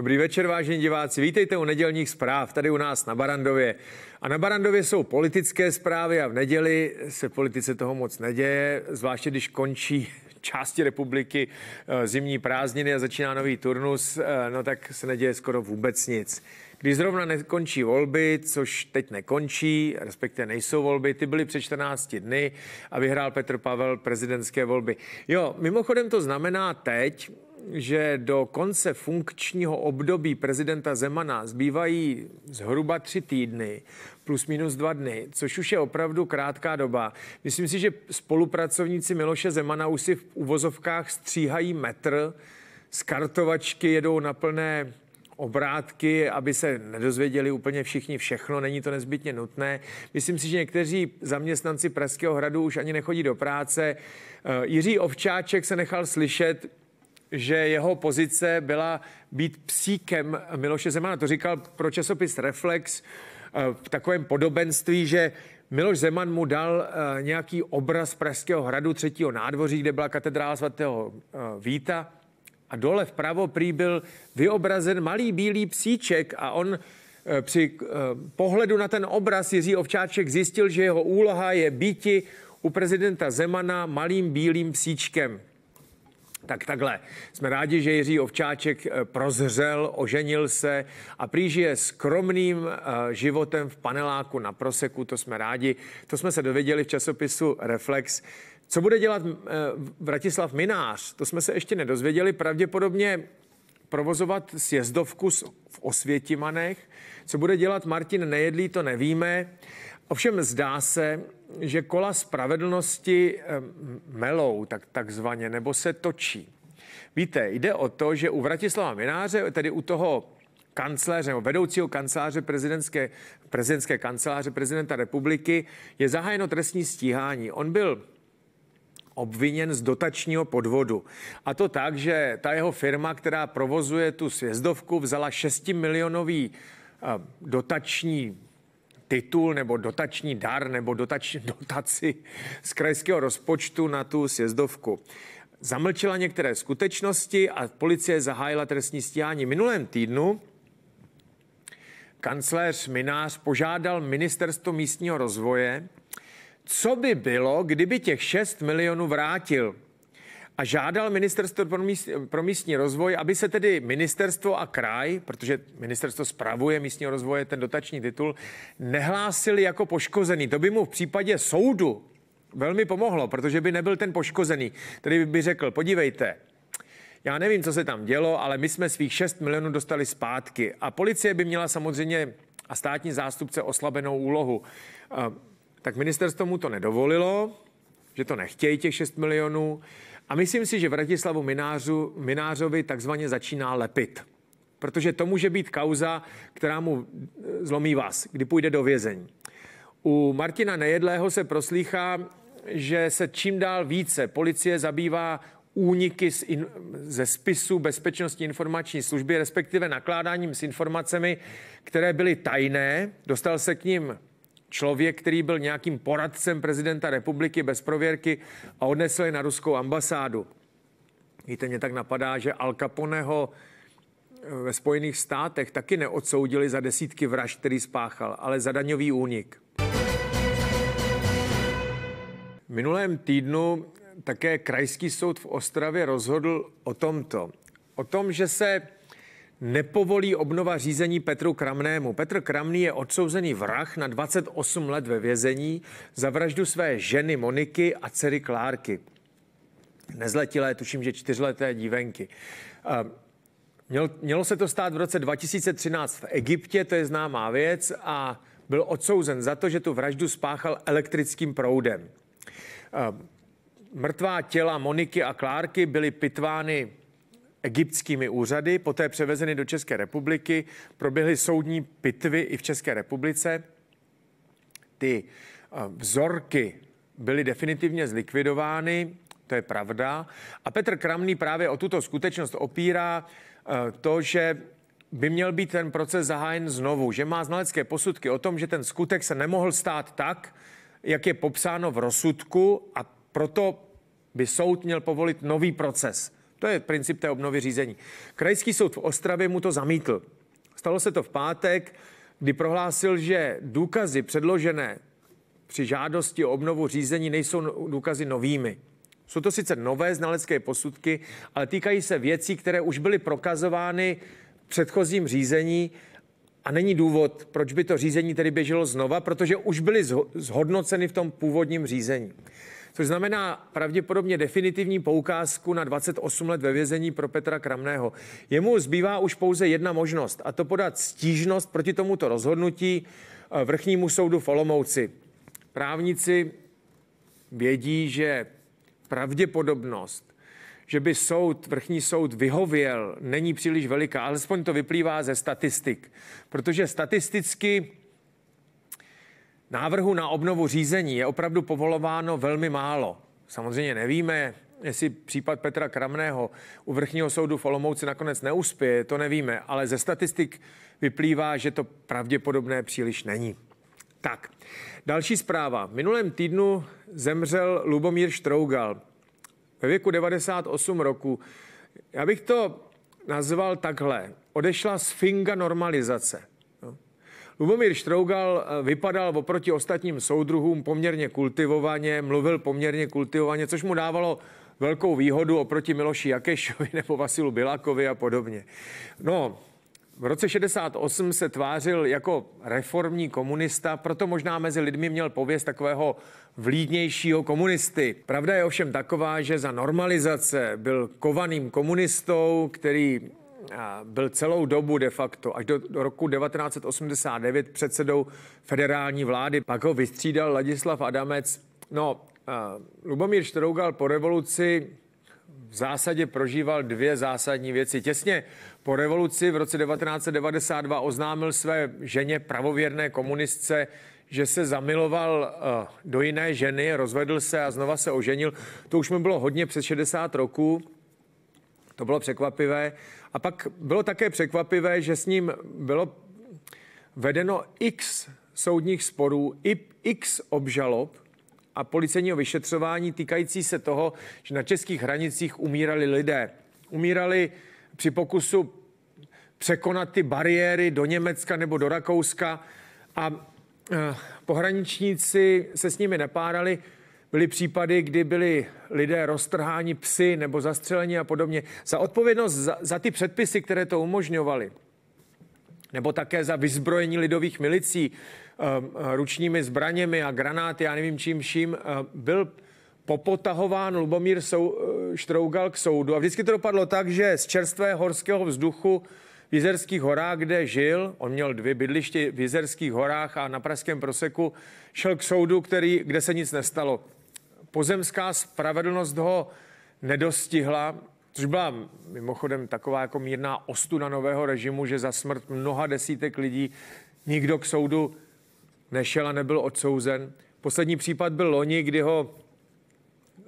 Dobrý večer, vážení diváci. Vítejte u nedělních zpráv tady u nás na Barandově. A na Barandově jsou politické zprávy a v neděli se politice toho moc neděje, zvláště když končí části republiky eh, zimní prázdniny a začíná nový turnus, eh, no tak se neděje skoro vůbec nic. Když zrovna nekončí volby, což teď nekončí, respektive nejsou volby, ty byly před 14 dny a vyhrál Petr Pavel prezidentské volby. Jo, mimochodem to znamená teď, že do konce funkčního období prezidenta Zemana zbývají zhruba tři týdny, plus minus dva dny, což už je opravdu krátká doba. Myslím si, že spolupracovníci Miloše Zemana už si v uvozovkách stříhají metr, z kartovačky jedou na plné obrátky, aby se nedozvěděli úplně všichni všechno, není to nezbytně nutné. Myslím si, že někteří zaměstnanci Pražského hradu už ani nechodí do práce. E, Jiří Ovčáček se nechal slyšet, že jeho pozice byla být psíkem Miloše Zemana. To říkal pro časopis Reflex eh, v takovém podobenství, že Miloš Zeman mu dal eh, nějaký obraz Pražského hradu třetího nádvoří, kde byla katedrála svatého eh, Víta a dole vpravo prý byl vyobrazen malý bílý psíček a on při pohledu na ten obraz Jiří Ovčáček zjistil, že jeho úloha je býti u prezidenta Zemana malým bílým psíčkem tak takhle. Jsme rádi, že Jiří Ovčáček eh, prozřel, oženil se a prý skromným eh, životem v paneláku na Proseku, to jsme rádi. To jsme se dověděli v časopisu Reflex. Co bude dělat eh, Vratislav Minář? To jsme se ještě nedozvěděli. Pravděpodobně provozovat sjezdovku v Osvětimanech. Co bude dělat Martin Nejedlí, to nevíme. Ovšem zdá se, že kola spravedlnosti eh, melou tak, takzvaně, nebo se točí. Víte, jde o to, že u Vratislava Mináře, tedy u toho kancléře nebo vedoucího kanceláře prezidentské, prezidentské kanceláře prezidenta republiky, je zahájeno trestní stíhání. On byl obviněn z dotačního podvodu. A to tak, že ta jeho firma, která provozuje tu sjezdovku, vzala 6 milionový eh, dotační titul nebo dotační dar nebo dotační dotaci z krajského rozpočtu na tu sjezdovku. Zamlčila některé skutečnosti a policie zahájila trestní stíhání. Minulém týdnu kancléř Minář požádal ministerstvo místního rozvoje, co by bylo, kdyby těch 6 milionů vrátil a žádal ministerstvo pro místní, pro místní rozvoj, aby se tedy ministerstvo a kraj, protože ministerstvo spravuje místního rozvoje ten dotační titul, nehlásili jako poškozený. To by mu v případě soudu velmi pomohlo, protože by nebyl ten poškozený, který by řekl, podívejte, já nevím, co se tam dělo, ale my jsme svých 6 milionů dostali zpátky a policie by měla samozřejmě a státní zástupce oslabenou úlohu. Eh, tak ministerstvo mu to nedovolilo, že to nechtějí těch 6 milionů. A myslím si, že Vratislavu Minářu, Minářovi takzvaně začíná lepit. Protože to může být kauza, která mu eh, zlomí vás, kdy půjde do vězení. U Martina Nejedlého se proslýchá, že se čím dál více policie zabývá úniky z in, ze spisu Bezpečnostní informační služby, respektive nakládáním s informacemi, které byly tajné. Dostal se k ním člověk, který byl nějakým poradcem prezidenta republiky bez prověrky a odnesl je na ruskou ambasádu. Víte, mě tak napadá, že Al Caponeho eh, ve Spojených státech taky neodsoudili za desítky vražd, který spáchal, ale za daňový únik. V minulém týdnu také Krajský soud v Ostravě rozhodl o tomto. O tom, že se nepovolí obnova řízení Petru Kramnému. Petr Kramný je odsouzený vrah na 28 let ve vězení za vraždu své ženy Moniky a dcery Klárky. Nezletilé, tuším, že čtyřleté dívenky. Mělo se to stát v roce 2013 v Egyptě, to je známá věc, a byl odsouzen za to, že tu vraždu spáchal elektrickým proudem. Mrtvá těla Moniky a Klárky byly pitvány egyptskými úřady, poté převezeny do České republiky, proběhly soudní pitvy i v České republice. Ty eh, vzorky byly definitivně zlikvidovány, to je pravda. A Petr Kramný právě o tuto skutečnost opírá eh, to, že by měl být ten proces zahájen znovu, že má znalecké posudky o tom, že ten skutek se nemohl stát tak, jak je popsáno v rozsudku a proto by soud měl povolit nový proces to je princip té obnovy řízení. Krajský soud v Ostravě mu to zamítl. Stalo se to v pátek, kdy prohlásil, že důkazy předložené při žádosti o obnovu řízení nejsou no, důkazy novými. Jsou to sice nové znalecké posudky, ale týkají se věcí, které už byly prokazovány v předchozím řízení a není důvod, proč by to řízení tedy běželo znova, protože už byly zhodnoceny v tom původním řízení což znamená pravděpodobně definitivní poukázku na 28 let ve vězení pro Petra Kramného. Jemu zbývá už pouze jedna možnost, a to podat stížnost proti tomuto rozhodnutí eh, vrchnímu soudu v Olomouci. Právníci vědí, že pravděpodobnost, že by soud, vrchní soud vyhověl, není příliš veliká. Alespoň to vyplývá ze statistik, protože statisticky Návrhu na obnovu řízení je opravdu povolováno velmi málo. Samozřejmě nevíme, jestli případ Petra Kramného u Vrchního soudu v Olomouci nakonec neuspěje, to nevíme, ale ze statistik vyplývá, že to pravděpodobné příliš není. Tak, další zpráva. minulém týdnu zemřel Lubomír Štrougal ve věku 98 roku. Já bych to nazval takhle. Odešla sfinga normalizace. Lubomír Štrougal eh, vypadal oproti ostatním soudruhům poměrně kultivovaně, mluvil poměrně kultivovaně, což mu dávalo velkou výhodu oproti Miloši Jakešovi nebo Vasilu Bilakovi a podobně. No, v roce 68 se tvářil jako reformní komunista, proto možná mezi lidmi měl pověst takového vlídnějšího komunisty. Pravda je ovšem taková, že za normalizace byl kovaným komunistou, který byl celou dobu de facto až do, do roku 1989 předsedou federální vlády. Pak ho vystřídal Ladislav Adamec. No, Lubomír Štrougal po revoluci v zásadě prožíval dvě zásadní věci. Těsně po revoluci v roce 1992 oznámil své ženě pravověrné komunistce, že se zamiloval eh, do jiné ženy, rozvedl se a znova se oženil. To už mi bylo hodně přes 60 roků. To bylo překvapivé. A pak bylo také překvapivé, že s ním bylo vedeno x soudních sporů, x obžalob a policejního vyšetřování týkající se toho, že na českých hranicích umírali lidé. Umírali při pokusu překonat ty bariéry do Německa nebo do Rakouska a eh, pohraničníci se s nimi nepárali. Byly případy, kdy byli lidé roztrháni psy nebo zastřeleni a podobně. Za odpovědnost za, za ty předpisy, které to umožňovaly, nebo také za vyzbrojení lidových milicí eh, eh, ručními zbraněmi a granáty, já nevím čím vším, eh, byl popotahován Lubomír Sou, Štrougal k soudu. A vždycky to dopadlo tak, že z čerstvé horského vzduchu v Jizerských horách, kde žil, on měl dvě bydliště v Jizerských horách a na Pražském proseku, šel k soudu, který, kde se nic nestalo pozemská spravedlnost ho nedostihla, což byla mimochodem taková jako mírná ostuda nového režimu, že za smrt mnoha desítek lidí nikdo k soudu nešel a nebyl odsouzen. Poslední případ byl loni, kdy ho eh,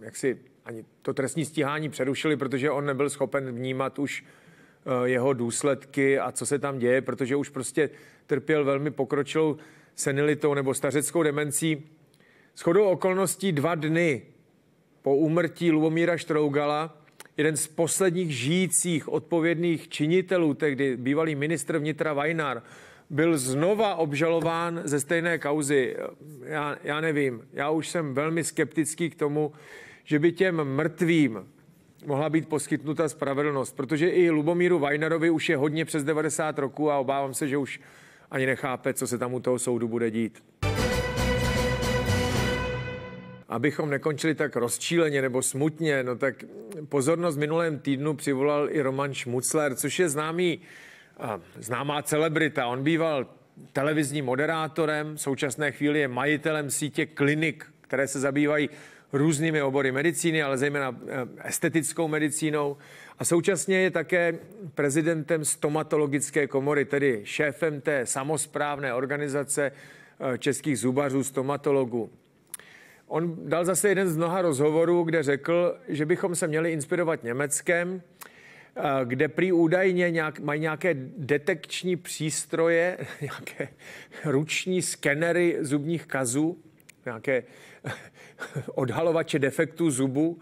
jak si ani to trestní stíhání přerušili, protože on nebyl schopen vnímat už eh, jeho důsledky a co se tam děje, protože už prostě trpěl velmi pokročilou senilitou nebo stařeckou demencí. Shodou okolností dva dny po úmrtí Lubomíra Štrougala jeden z posledních žijících odpovědných činitelů, tehdy bývalý ministr vnitra Vajnar, byl znova obžalován ze stejné kauzy. Já, já nevím, já už jsem velmi skeptický k tomu, že by těm mrtvým mohla být poskytnuta spravedlnost, protože i Lubomíru Vajnarovi už je hodně přes 90 roků a obávám se, že už ani nechápe, co se tam u toho soudu bude dít abychom nekončili tak rozčíleně nebo smutně, no tak pozornost minulém týdnu přivolal i Roman Schmutzler, což je známý, známá celebrita. On býval televizním moderátorem, v současné chvíli je majitelem sítě klinik, které se zabývají různými obory medicíny, ale zejména eh, estetickou medicínou. A současně je také prezidentem stomatologické komory, tedy šéfem té samozprávné organizace eh, českých zubařů, stomatologů. On dal zase jeden z mnoha rozhovorů, kde řekl, že bychom se měli inspirovat Německem, eh, kde prý údajně nějak, mají nějaké detekční přístroje, nějaké ruční skenery zubních kazů, nějaké odhalovače defektu zubu.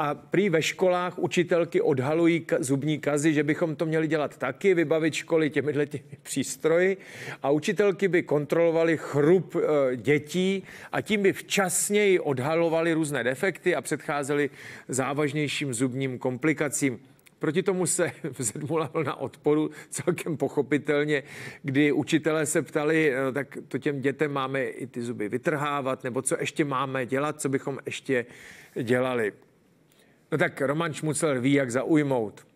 A prý ve školách učitelky odhalují zubní kazy, že bychom to měli dělat taky, vybavit školy těmihle těmi přístroji. A učitelky by kontrolovaly chrup e, dětí a tím by včasněji odhalovali různé defekty a předcházeli závažnějším zubním komplikacím. Proti tomu se vzedmula vlna odporu celkem pochopitelně, kdy učitelé se ptali, no, tak to těm dětem máme i ty zuby vytrhávat, nebo co ještě máme dělat, co bychom ještě dělali. No tak Roman Šmucler ví, jak zaujmout.